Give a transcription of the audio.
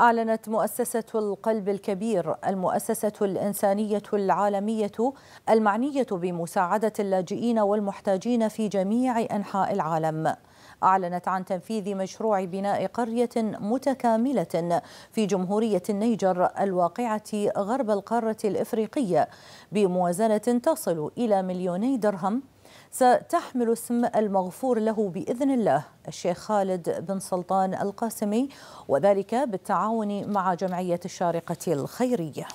أعلنت مؤسسة القلب الكبير المؤسسة الإنسانية العالمية المعنية بمساعدة اللاجئين والمحتاجين في جميع أنحاء العالم أعلنت عن تنفيذ مشروع بناء قرية متكاملة في جمهورية النيجر الواقعة غرب القارة الإفريقية بموازنة تصل إلى مليوني درهم ستحمل اسم المغفور له بإذن الله الشيخ خالد بن سلطان القاسمي وذلك بالتعاون مع جمعية الشارقة الخيرية